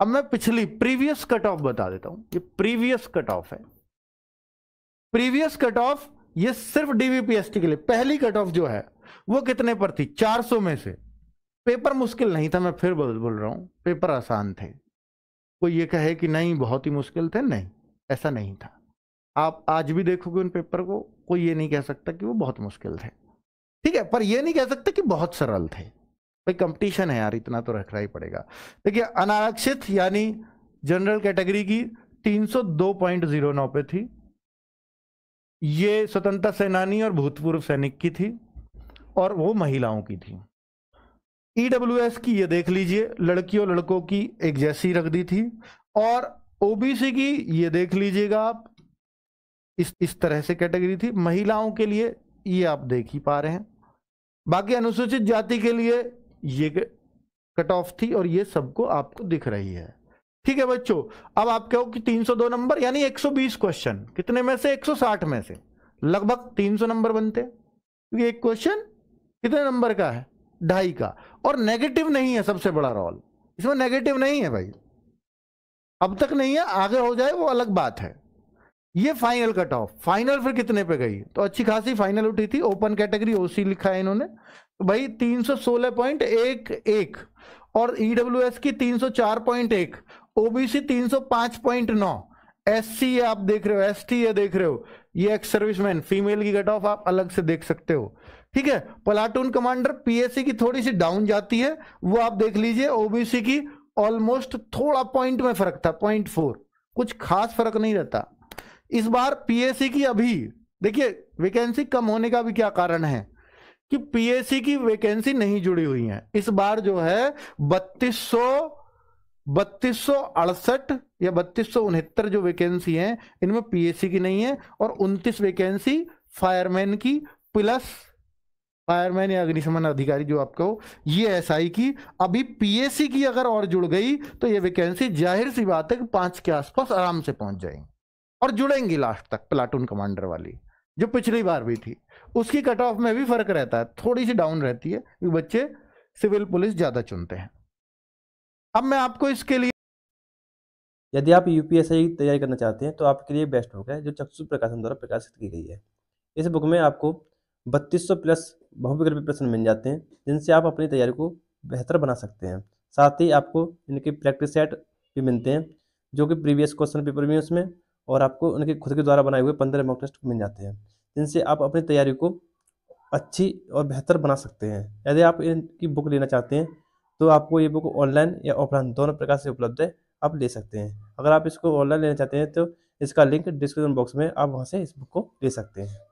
अब मैं पिछली प्रीवियस कट ऑफ बता देता हूं ये प्रीवियस कट ऑफ है प्रीवियस कट ऑफ ये सिर्फ डीवीपीएसटी के लिए पहली कट ऑफ जो है वो कितने पर थी 400 में से पेपर मुश्किल नहीं था मैं फिर बोल बोल रहा हूं पेपर आसान थे कोई ये कहे कि नहीं बहुत ही मुश्किल थे नहीं ऐसा नहीं था आप आज भी देखोगे उन पेपर को कोई ये नहीं कह सकता कि वो बहुत मुश्किल थे ठीक है पर ये नहीं कह सकते कि बहुत सरल थे भाई कंपटीशन है यार इतना तो रखना ही पड़ेगा देखिए अनारक्षित यानी जनरल कैटेगरी की 302.09 पे थी ये स्वतंत्रता सेनानी और भूतपूर्व सैनिक की थी और वो महिलाओं की थी ईडब्ल्यूएस e की ये देख लीजिए लड़कियों लड़कों की एक जैसी रख दी थी और ओबीसी की ये देख लीजिएगा आप इस इस तरह से कैटेगरी थी महिलाओं के लिए ये आप देख ही पा रहे हैं बाकी अनुसूचित जाति के लिए ये कट ऑफ थी और ये सबको आपको दिख रही है ठीक है बच्चों अब आप कहो कि 302 नंबर यानी 120 क्वेश्चन कितने में से 160 में से लगभग 300 नंबर बनते क्योंकि एक क्वेश्चन कितने नंबर का है ढाई का और नेगेटिव नहीं है सबसे बड़ा रोल इसमें नेगेटिव नहीं है भाई अब तक नहीं है आगे हो जाए वो अलग बात है ये फाइनल कट ऑफ फाइनल फिर कितने पे गई तो अच्छी खासी फाइनल उठी थी ओपन कैटेगरी ओसी लिखा है इन्होंने तो भाई तीन सौ सोलह पॉइंट एक एक और ईडब्ल्यू e एस की तीन सौ चार पॉइंट एक ओबीसी तीन सौ पांच पॉइंट नौ एस सी आप देख रहे हो एस टी ये देख रहे हो ये एक्स सर्विसमैन फीमेल की कट ऑफ आप अलग से देख सकते हो ठीक है प्लाटून कमांडर पीएससी की थोड़ी सी डाउन जाती है वो आप देख लीजिए ओबीसी की ऑलमोस्ट थोड़ा पॉइंट में फर्क था पॉइंट फोर कुछ खास फर्क नहीं रहता इस बार पीएससी की अभी देखिए वैकेंसी कम होने का भी क्या कारण है कि पीएससी की वैकेंसी नहीं जुड़ी हुई है इस बार जो है बत्तीस सौ बत्तीस सौ अड़सठ या बत्तीस सौ उनहत्तर जो वैकेंसी है इनमें पीएससी की नहीं है और उनतीस वैकेंसी फायरमैन की प्लस फायरमैन या अग्निशमन अधिकारी जो आपको ये एसआई की अभी पीएससी की अगर और जुड़ गई तो ये वैकेंसी जाहिर सी बात है कि पांच के आसपास आराम से पहुंच जाएंगे और जुड़ेंगी लास्ट तक प्लाटून कमांडर वाली जो पिछली बार भी थी उसकी कट ऑफ में भी फर्क रहता है थोड़ी सी डाउन रहती है क्योंकि बच्चे सिविल पुलिस ज़्यादा चुनते हैं अब मैं आपको इसके लिए यदि आप यूपीएसआई की तैयारी करना चाहते हैं तो आपके लिए बेस्ट बुक है जो चक्षु प्रकाशन द्वारा प्रकाशित की गई है इस बुक में आपको 3200 प्लस बहुविकल्पी प्रश्न मिल जाते हैं जिनसे आप अपनी तैयारी को बेहतर बना सकते हैं साथ ही आपको इनके प्रैक्टिस सेट भी मिलते हैं जो कि प्रीवियस क्वेश्चन पेपर भी उसमें और आपको उनके खुद के द्वारा बनाए हुए पंद्रह मॉक टेस्ट मिल जाते हैं जिनसे आप अपनी तैयारी को अच्छी और बेहतर बना सकते हैं यदि आप इनकी बुक लेना चाहते हैं तो आपको ये बुक ऑनलाइन या ऑफलाइन दोनों प्रकार से उपलब्ध है आप ले सकते हैं अगर आप इसको ऑनलाइन लेना चाहते हैं तो इसका लिंक डिस्क्रिप्शन बॉक्स में आप वहाँ से इस बुक को ले सकते हैं